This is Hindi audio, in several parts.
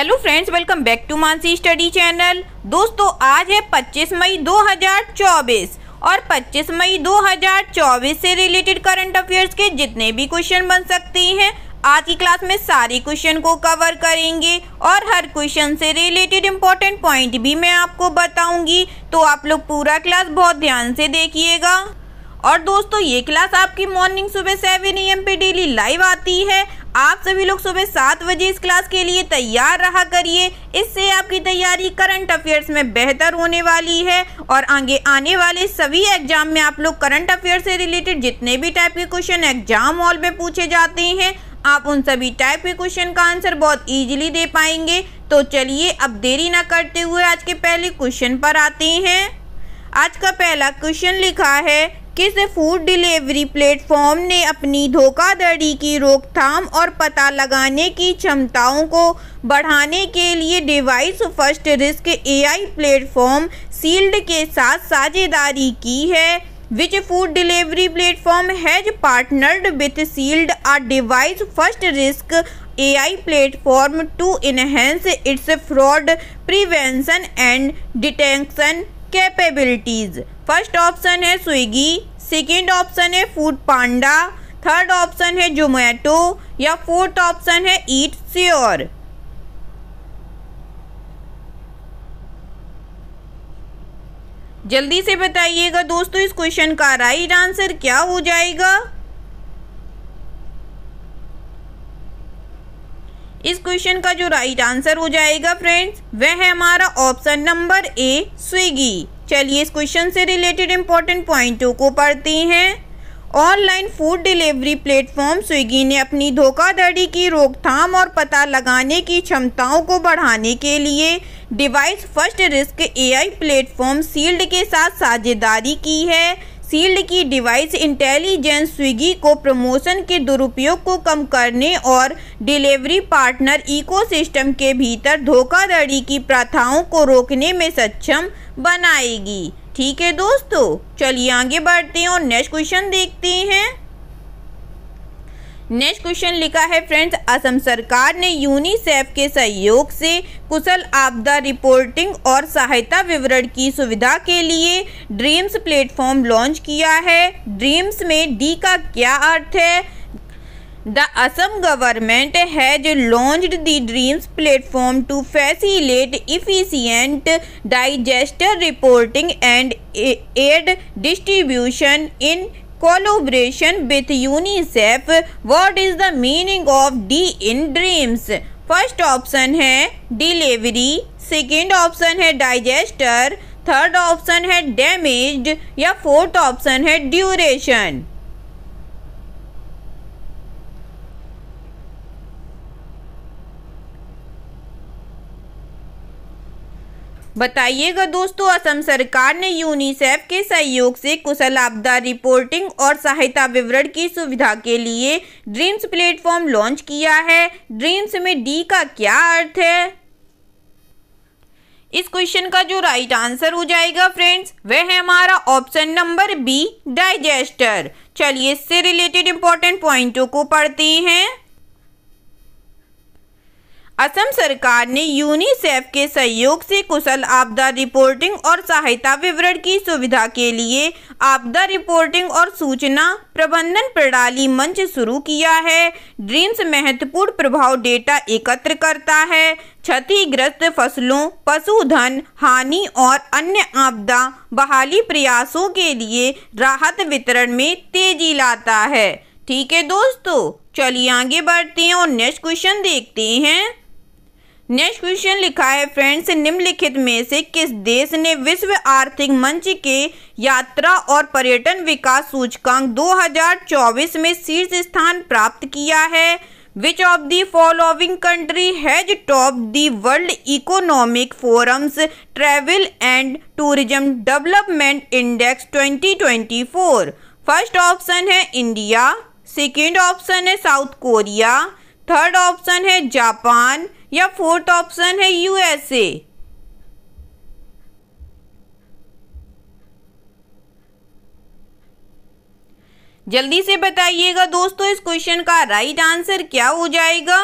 hello friends welcome back to Mansi study channel दोस्तों आज है 25 मई 2024 और 25 मई 2024 से रिलेटेड करंट अफेयर्स के जितने भी क्वेश्चन बन सकते हैं आज की क्लास में सारे क्वेश्चन को कवर करेंगे और हर क्वेश्चन से रिलेटेड इम्पोर्टेंट पॉइंट भी मैं आपको बताऊंगी तो आप लोग पूरा क्लास बहुत ध्यान से देखिएगा और दोस्तों ये क्लास आपकी मॉर्निंग सुबह सेवन ए एम पे डेली लाइव आती है आप सभी लोग सुबह सात बजे इस क्लास के लिए तैयार रहा करिए इससे आपकी तैयारी करंट अफेयर्स में बेहतर होने वाली है और आगे आने वाले सभी एग्जाम में आप लोग करंट अफेयर से रिलेटेड जितने भी टाइप के क्वेश्चन एग्जाम हॉल में पूछे जाते हैं आप उन सभी टाइप के क्वेश्चन का आंसर बहुत ईजिली दे पाएंगे तो चलिए अब देरी ना करते हुए आज के पहले क्वेश्चन पर आते हैं आज का पहला क्वेश्चन लिखा है किस फूड डिलीवरी प्लेटफॉर्म ने अपनी धोखाधड़ी की रोकथाम और पता लगाने की क्षमताओं को बढ़ाने के लिए device first risk AI platform Sealed के साथ साझेदारी की है which food delivery platform has partnered with Sealed a device first risk AI platform to enhance its fraud prevention and detection capabilities first option है स्विगी सेकेंड ऑप्शन है फूड पांडा थर्ड ऑप्शन है जोमेटो या फोर्थ ऑप्शन है ईट श्योर जल्दी से बताइएगा दोस्तों इस क्वेश्चन का राइट आंसर क्या हो जाएगा इस क्वेश्चन का जो राइट आंसर हो जाएगा फ्रेंड्स वह है हमारा ऑप्शन नंबर ए स्विगी चलिए इस क्वेश्चन से रिलेटेड इम्पॉर्टेंट पॉइंटों को पढ़ते हैं online food delivery platform Swiggy ने अपनी धोखाधड़ी की रोकथाम और पता लगाने की क्षमताओं को बढ़ाने के लिए device first risk AI platform Sealed के साथ साझेदारी की है सील्ड की डिवाइस इंटेलिजेंस स्विगी को प्रमोशन के दुरुपयोग को कम करने और डिलीवरी पार्टनर इकोसिस्टम के भीतर धोखाधड़ी की प्रथाओं को रोकने में सक्षम बनाएगी ठीक है दोस्तों चलिए आगे बढ़ते हैं और नेक्स्ट क्वेश्चन देखते हैं नेक्स्ट क्वेश्चन लिखा है फ्रेंड्स असम सरकार ने यूनिसेफ के सहयोग से कुशल आपदा रिपोर्टिंग और सहायता विवरण की सुविधा के लिए ड्रीम्स प्लेटफॉर्म लॉन्च किया है ड्रीम्स में डी का क्या अर्थ है the Assam government has launch the DREAMS platform to facilitate efficient disaster reporting and aid distribution in collaboration with UNICEF what is the meaning of D in DREAMS first option है डिलीवरी सेकेंड ऑप्शन है डाइजेस्टर थर्ड ऑप्शन है डैमेज या फोर्थ ऑप्शन है ड्यूरेशन बताइएगा दोस्तों असम सरकार ने यूनिसेफ के सहयोग से कुशल आपदा रिपोर्टिंग और सहायता विवरण की सुविधा के लिए ड्रीम्स प्लेटफॉर्म लॉन्च किया है ड्रीम्स में डी का क्या अर्थ है इस क्वेश्चन का जो राइट आंसर हो जाएगा फ्रेंड्स वह है हमारा ऑप्शन नंबर बी डाइजेस्टर चलिए इससे रिलेटेड इंपॉर्टेंट पॉइंटों को पढ़ते हैं असम सरकार ने यूनिसेफ के सहयोग से कुशल आपदा रिपोर्टिंग और सहायता विवरण की सुविधा के लिए आपदा रिपोर्टिंग और सूचना प्रबंधन प्रणाली मंच शुरू किया है ड्रीम्स महत्वपूर्ण प्रभाव डेटा एकत्र करता है क्षतिग्रस्त फसलों पशुधन हानि और अन्य आपदा बहाली प्रयासों के लिए राहत वितरण में तेजी लाता है ठीक है दोस्तों चलिए आगे बढ़ते हैं और नेक्स्ट क्वेश्चन देखते हैं नेक्स्ट क्वेश्चन लिखा है फ्रेंड्स निम्नलिखित में से किस देश ने विश्व आर्थिक मंच के यात्रा और पर्यटन विकास सूचकांक 2024 में शीर्ष स्थान प्राप्त किया है which of the following country has top the World Economic Forum's Travel and Tourism Development Index 2024 first option है इंडिया सेकेंड ऑप्शन है साउथ कोरिया थर्ड ऑप्शन है जापान या फोर्थ ऑप्शन है यूएसए जल्दी से बताइएगा दोस्तों इस क्वेश्चन का राइट आंसर क्या हो जाएगा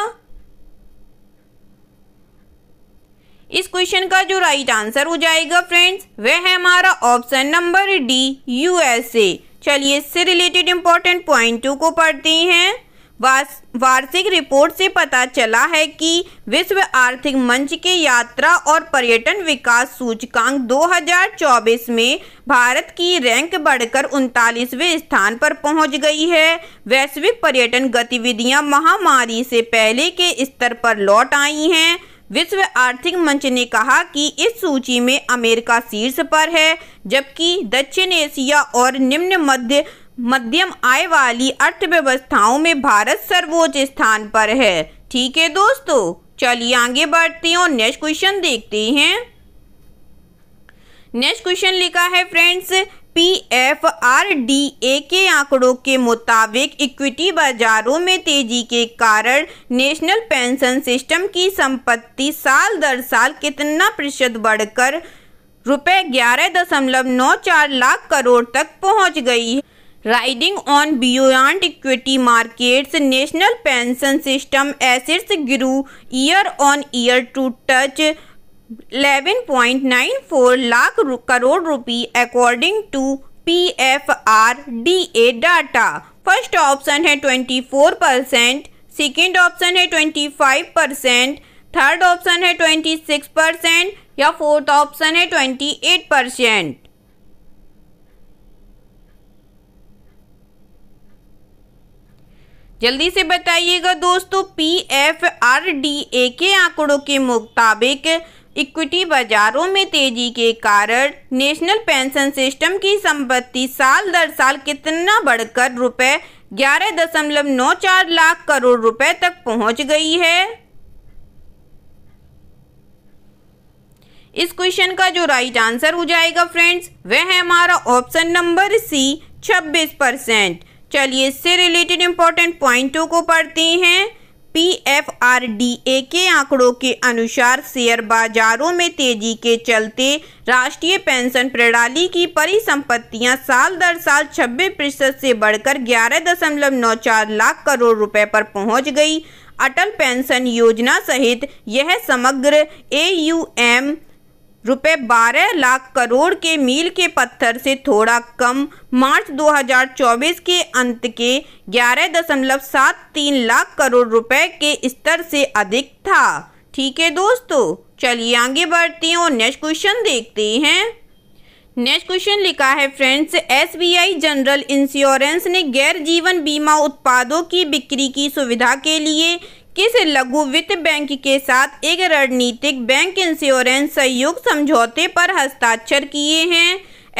इस क्वेश्चन का जो राइट आंसर हो जाएगा फ्रेंड्स वह है हमारा ऑप्शन नंबर डी यूएसए चलिए इससे रिलेटेड इंपॉर्टेंट पॉइंटों को पढ़ते हैं वार्षिक रिपोर्ट से पता चला है कि विश्व आर्थिक मंच के यात्रा और पर्यटन विकास सूचकांक 2024 में भारत की रैंक बढ़कर उनतालीसवें स्थान पर पहुंच गई है वैश्विक पर्यटन गतिविधियां महामारी से पहले के स्तर पर लौट आई हैं विश्व आर्थिक मंच ने कहा कि इस सूची में अमेरिका शीर्ष पर है जबकि दक्षिण एशिया और निम्न मध्य मध्यम आय वाली अर्थव्यवस्थाओं में भारत सर्वोच्च स्थान पर है ठीक है दोस्तों चलिए आगे बढ़ते हैं और नेक्स्ट क्वेश्चन देखते हैं नेक्स्ट क्वेश्चन लिखा है friends P F R D A के आंकड़ों के मुताबिक इक्विटी बाजारों में तेजी के कारण नेशनल पेंशन सिस्टम की संपत्ति साल दर साल कितना प्रतिशत बढ़कर रुपये ग्यारह दशमलव नौ चार लाख करोड़ तक पहुंच गई है riding on beyond equity markets national pension system assets grew year on year to touch 11.94 lakh crore rupee according to P F R D A data first option है 24 परसेंट सेकेंड ऑप्शन है 25 परसेंट थर्ड ऑप्शन है 26 परसेंट या फोर्थ ऑप्शन है 28 परसेंट जल्दी से बताइएगा दोस्तों P F R D A के आंकड़ों के मुताबिक इक्विटी बाजारों में तेजी के कारण नेशनल पेंशन सिस्टम की संपत्ति साल दर साल कितना बढ़कर रुपए ग्यारह दशमलव नौ चार लाख करोड़ रुपए तक पहुंच गई है इस क्वेश्चन का जो राइट आंसर हो जाएगा फ्रेंड्स वह है हमारा ऑप्शन नंबर सी छब्बीस परसेंट चलिए इससे रिलेटेड इम्पोर्टेंट पॉइंटों को पढ़ते हैं P F R D A के आंकड़ों के अनुसार शेयर बाजारों में तेजी के चलते राष्ट्रीय पेंशन प्रणाली की परिसंपत्तियां साल दर साल 26 प्रतिशत से बढ़कर ग्यारह दशमलव नौ चार लाख करोड़ रुपए पर पहुंच गई अटल पेंशन योजना सहित यह समग्र ए यू एम रुपये बारह लाख करोड़ के मील के पत्थर से थोड़ा कम मार्च 2024 के अंत के ग्यारह दशमलव सात तीन लाख करोड़ रुपए के स्तर से अधिक था ठीक है दोस्तों चलिए आगे बढ़ती हूँ और नेक्स्ट क्वेश्चन देखते हैं नेक्स्ट क्वेश्चन लिखा है फ्रेंड्स एसबीआई जनरल इंश्योरेंस ने गैर जीवन बीमा उत्पादों की बिक्री की सुविधा के लिए किस लघु वित्त बैंक के साथ एक रणनीतिक बैंक इंश्योरेंस सहयोग समझौते पर हस्ताक्षर किए हैं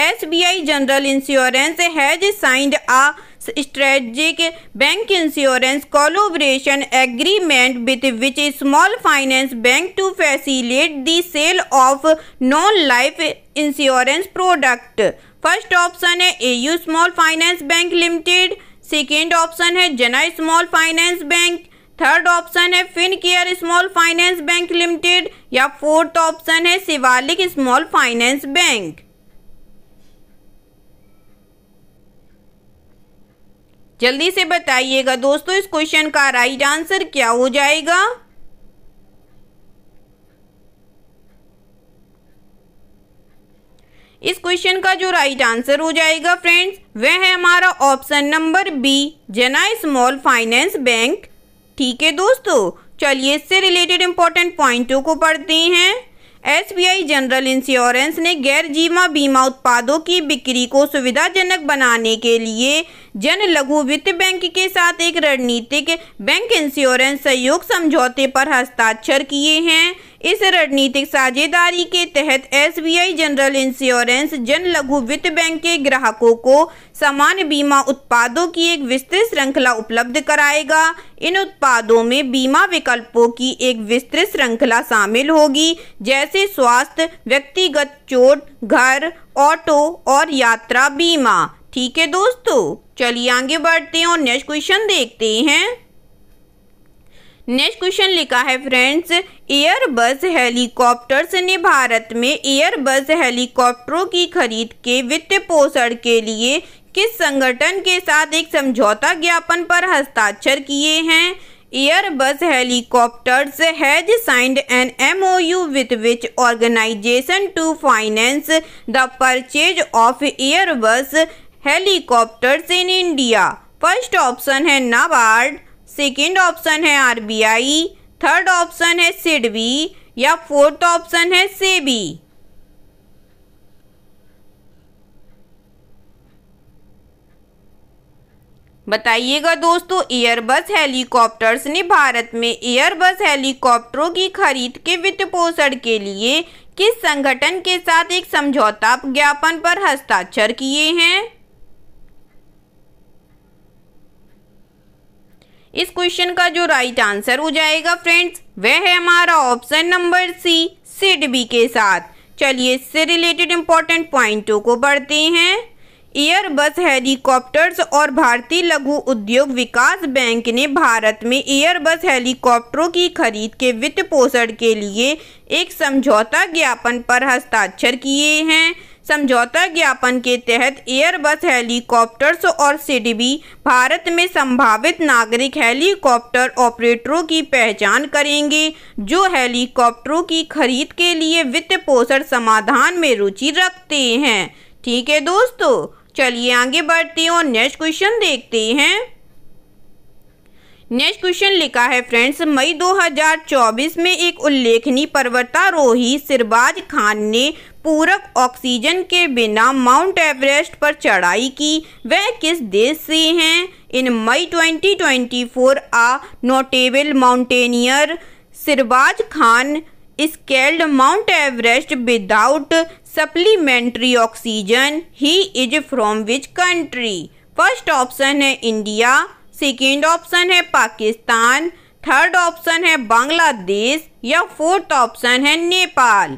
S B I general insurance has signed a strategic bank insurance collaboration agreement with which small finance bank to facilitate the sale of non life insurance product first option है A U small finance bank limited second option है Jana small finance bank third option है Fincare small finance bank limited या फोर्थ ऑप्शन है शिवालिक स्मॉल फाइनेंस बैंक जल्दी से बताइएगा दोस्तों इस क्वेश्चन का राइट आंसर क्या हो जाएगा इस क्वेश्चन का जो राइट आंसर हो जाएगा फ्रेंड्स वह है हमारा option number B Jana small finance bank ठीक है दोस्तों चलिए इससे रिलेटेड इंपॉर्टेंट पॉइंटों को पढ़ते हैं S B I general insurance ने गैर जीवा बीमा उत्पादों की बिक्री को सुविधाजनक बनाने के लिए जन लघु वित्त बैंक के साथ एक रणनीतिक बैंक इंश्योरेंस सहयोग समझौते पर हस्ताक्षर किए हैं इस रणनीतिक साझेदारी के तहत एसबीआई जनरल इंश्योरेंस जन लघु वित्त बैंक के ग्राहकों को समान बीमा उत्पादों की एक विस्तृत श्रृंखला उपलब्ध कराएगा इन उत्पादों में बीमा विकल्पों की एक विस्तृत श्रृंखला शामिल होगी जैसे स्वास्थ्य व्यक्तिगत चोट घर ऑटो और यात्रा बीमा ठीक है दोस्तों चलिए आगे बढ़ते हैं और नेक्स्ट क्वेश्चन देखते हैं नेक्स्ट क्वेश्चन लिखा है फ्रेंड्स एयरबस हेलीकॉप्टर्स ने भारत में एयरबस हेलीकॉप्टरों की खरीद के वित्त पोषण के लिए किस संगठन के साथ एक समझौता ज्ञापन पर हस्ताक्षर किए हैं Airbus helicopters has signed an M O U with which organisation to finance the purchase of Airbus helicopters in India first option है नाबार्ड सेकेंड ऑप्शन है आरबीआई थर्ड ऑप्शन है सिडबी या फोर्थ ऑप्शन है सेबी बताइएगा दोस्तों एयरबस हेलीकॉप्टर्स ने भारत में एयरबस हेलीकॉप्टरों की खरीद के वित्त पोषण के लिए किस संगठन के साथ एक समझौता ज्ञापन पर हस्ताक्षर किए हैं इस क्वेश्चन का जो राइट आंसर हो जाएगा फ्रेंड्स वह है हमारा option number C SIDBI के साथ चलिए इससे रिलेटेड इंपॉर्टेंट पॉइंटों को बढ़ते हैं एयरबस हेलीकॉप्टर्स और भारतीय लघु उद्योग विकास बैंक ने भारत में एयरबस हेलीकॉप्टरों की खरीद के वित्त पोषण के लिए एक समझौता ज्ञापन पर हस्ताक्षर किए हैं समझौता ज्ञापन के तहत एयरबस हेलीकॉप्टर्स और सिडबी भारत में संभावित नागरिक हेलीकॉप्टर ऑपरेटरों की पहचान करेंगे जो हेलीकॉप्टरों की खरीद के लिए वित्त पोषण समाधान में रुचि रखते हैं ठीक है दोस्तों चलिए आगे बढ़ते हैं और नेक्स्ट क्वेश्चन देखते हैं नेक्स्ट क्वेश्चन लिखा है फ्रेंड्स मई 2024 में एक उल्लेखनीय पर्वतारोही सिरबाज खान ने पूरक ऑक्सीजन के बिना माउंट एवरेस्ट पर चढ़ाई की वह किस देश से हैं in May 2024 a notable mountaineer Sirbaz Khan scaled Mount Everest without supplementary oxygen he is from which country first option है इंडिया सेकेंड ऑप्शन है पाकिस्तान थर्ड ऑप्शन है बांग्लादेश या फोर्थ ऑप्शन है नेपाल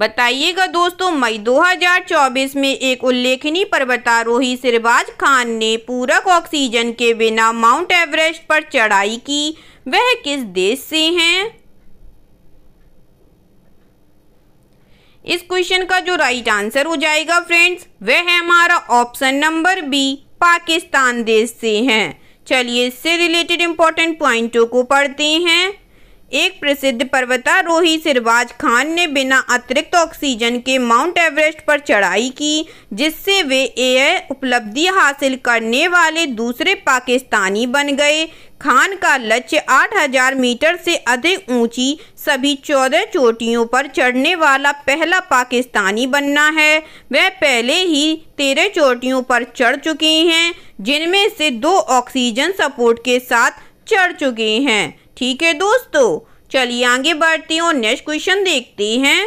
बताइएगा दोस्तों मई 2024 में एक उल्लेखनीय पर्वतारोही सिरबाज खान ने पूरक ऑक्सीजन के बिना माउंट एवरेस्ट पर चढ़ाई की वह किस देश से हैं इस क्वेश्चन का जो राइट आंसर हो जाएगा फ्रेंड्स वह है हमारा ऑप्शन नंबर बी पाकिस्तान देश से हैं चलिए इससे रिलेटेड इंपॉर्टेंट पॉइंटों को पढ़ते हैं एक प्रसिद्ध पर्वतारोही सिरवाज खान ने बिना अतिरिक्त ऑक्सीजन के माउंट एवरेस्ट पर चढ़ाई की जिससे वे एयर उपलब्धि हासिल करने वाले दूसरे पाकिस्तानी बन गए खान का लक्ष्य 8000 मीटर से अधिक ऊंची सभी 14 चोटियों पर चढ़ने वाला पहला पाकिस्तानी बनना है वह पहले ही तेरह चोटियों पर चढ़ चुके हैं जिनमें से दो ऑक्सीजन सपोर्ट के साथ चढ़ चुके हैं ठीक है दोस्तों चलिए आगे बढ़ती हूँ नेक्स्ट क्वेश्चन देखते हैं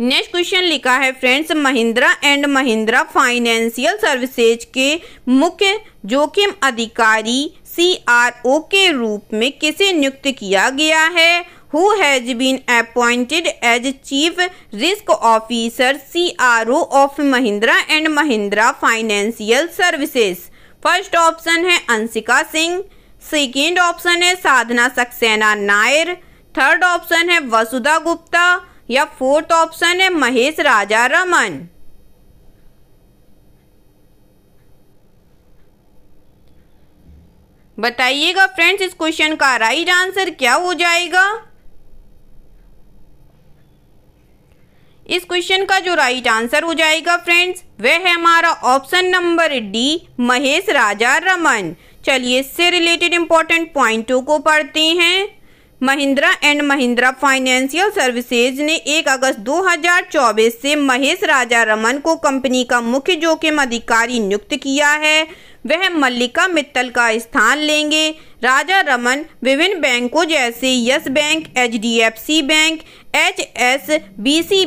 नेक्स्ट क्वेश्चन लिखा है friends Mahindra and Mahindra financial services के मुख्य जोखिम अधिकारी सी आर ओ के रूप में किसे नियुक्त किया गया है who has been appointed as chief risk officer C R O of Mahindra and Mahindra financial services first option है अंशिका सिंह सेकेंड ऑप्शन है साधना सक्सेना नायर थर्ड ऑप्शन है वसुधा गुप्ता या फोर्थ ऑप्शन है महेश राजा रमन बताइएगा फ्रेंड्स इस क्वेश्चन का राइट आंसर क्या हो जाएगा इस क्वेश्चन का जो राइट आंसर हो जाएगा फ्रेंड्स वह है हमारा option number D Mahesh Raja Raman चलिए इससे रिलेटेड इंपॉर्टेंट पॉइंटों को पढ़ते हैं Mahindra and Mahindra financial services ने 1 अगस्त 2024 से महेश राजा रमन को कंपनी का मुख्य जोखिम अधिकारी नियुक्त किया है वह मल्लिका मित्तल का स्थान लेंगे राजा रमन विभिन्न बैंकों जैसे yes bank H bank H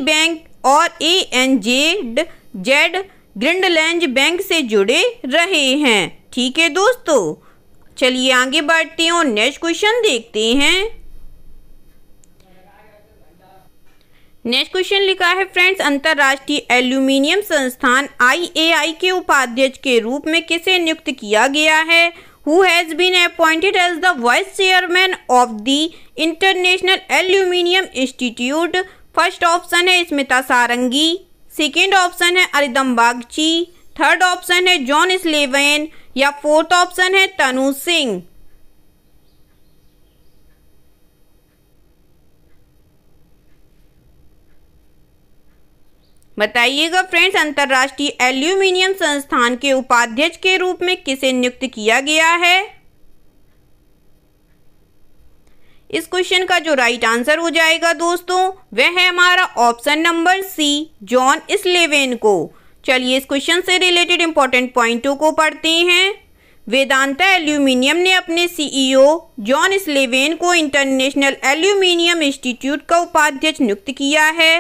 bank और A N Z Z Grindlays bank से जुड़े रहे हैं ठीक है दोस्तों चलिए आगे बढ़ते हैं और नेक्स्ट क्वेश्चन देखते हैं नेक्स्ट क्वेश्चन लिखा है फ्रेंड्स अंतर्राष्ट्रीय एल्यूमिनियम संस्थान आईएआई के उपाध्यक्ष के रूप में किसे नियुक्त किया गया है who has been appointed as the vice chairman of the international aluminium institute first option है स्मिता सारंगी सेकेंड ऑप्शन है अरिदम बागची थर्ड ऑप्शन है जॉन स्लेवेन या फोर्थ ऑप्शन है तनु सिंह बताइएगा फ्रेंड्स अंतर्राष्ट्रीय एल्यूमिनियम संस्थान के उपाध्यक्ष के रूप में किसे नियुक्त किया गया है इस क्वेश्चन का जो राइट आंसर हो जाएगा दोस्तों वह है हमारा option number C John Slaven को चलिए इस क्वेश्चन से रिलेटेड इंपॉर्टेंट पॉइंटों को पढ़ते हैं वेदांता एल्यूमिनियम ने अपने सीईओ e जॉन स्लेवेन को इंटरनेशनल एल्यूमिनियम इंस्टीट्यूट का उपाध्यक्ष नियुक्त किया है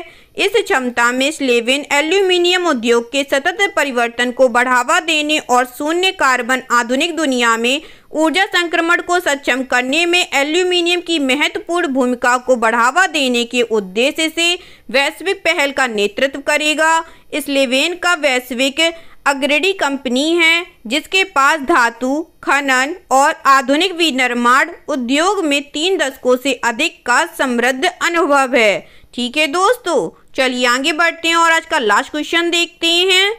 इस क्षमता में स्लेविन एल्यूमिनियम उद्योग के सतत परिवर्तन को बढ़ावा देने और शून्य कार्बन आधुनिक दुनिया में ऊर्जा संक्रमण को सक्षम करने में एल्यूमिनियम की महत्वपूर्ण भूमिका को बढ़ावा देने के उद्देश्य से वैश्विक पहल का नेतृत्व करेगा स्लेवेन का वैश्विक अग्रणी कंपनी है जिसके पास धातु खनन और आधुनिक विनिर्माण उद्योग में तीन दशकों से अधिक का समृद्ध अनुभव है ठीक है दोस्तों चलिए आगे बढ़ते हैं और आज का लास्ट क्वेश्चन देखते हैं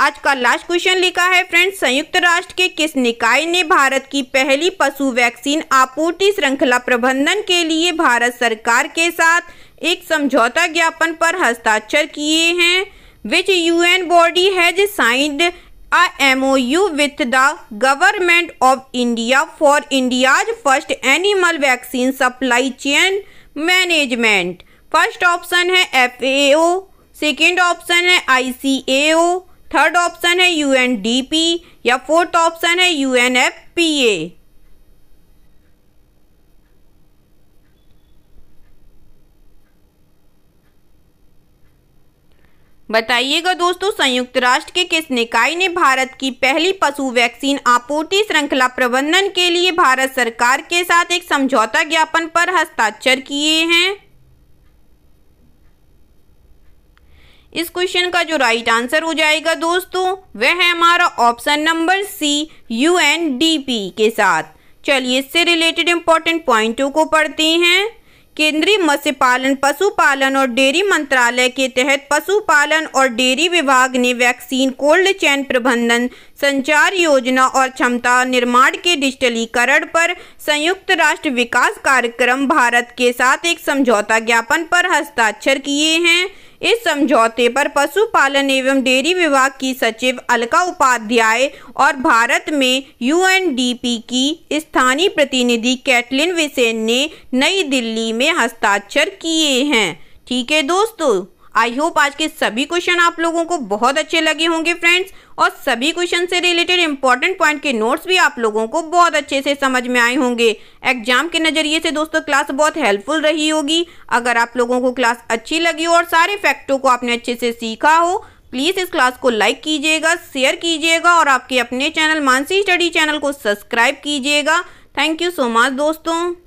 आज का लास्ट क्वेश्चन लिखा है फ्रेंड्स संयुक्त राष्ट्र के किस निकाय ने भारत की पहली पशु वैक्सीन आपूर्ति श्रृंखला प्रबंधन के लिए भारत सरकार के साथ एक समझौता ज्ञापन पर हस्ताक्षर किए हैं which UN body has signed O U with the government of India for India's first animal vaccine supply chain management first option है F A O second option है I C A O third option है यू एन डी पी या फोर्थ ऑप्शन है U N F P A बताइएगा दोस्तों संयुक्त राष्ट्र के किस निकाय ने भारत की पहली पशु वैक्सीन आपूर्ति श्रृंखला प्रबंधन के लिए भारत सरकार के साथ एक समझौता ज्ञापन पर हस्ताक्षर किए हैं इस क्वेश्चन का जो राइट आंसर हो जाएगा दोस्तों वह है हमारा option number C U N D P के साथ चलिए इससे रिलेटेड इम्पोर्टेंट पॉइंटों को पढ़ते हैं केंद्रीय मत्स्य पालन पशुपालन और डेयरी मंत्रालय के तहत पशुपालन और डेयरी विभाग ने वैक्सीन कोल्ड चैन प्रबंधन संचार योजना और क्षमता निर्माण के डिजिटलीकरण पर संयुक्त राष्ट्र विकास कार्यक्रम भारत के साथ एक समझौता ज्ञापन पर हस्ताक्षर किए हैं इस समझौते पर पशुपालन एवं डेयरी विभाग की सचिव अलका उपाध्याय और भारत में यूएनडीपी की स्थानीय प्रतिनिधि कैटलिन विसेन ने नई दिल्ली में हस्ताक्षर किए हैं ठीक है दोस्तों आई होप आज के सभी क्वेश्चन आप लोगों को बहुत अच्छे लगे होंगे फ्रेंड्स और सभी क्वेश्चन से रिलेटेड इंपॉर्टेंट पॉइंट के नोट्स भी आप लोगों को बहुत अच्छे से समझ में आए होंगे एग्जाम के नज़रिए से दोस्तों क्लास बहुत हेल्पफुल रही होगी अगर आप लोगों को क्लास अच्छी लगी हो और सारे फैक्टों को आपने अच्छे से सीखा हो प्लीज़ इस क्लास को लाइक कीजिएगा शेयर कीजिएगा और आपके अपने चैनल मानसी स्टडी चैनल को सब्सक्राइब कीजिएगा थैंक यू सो मच दोस्तों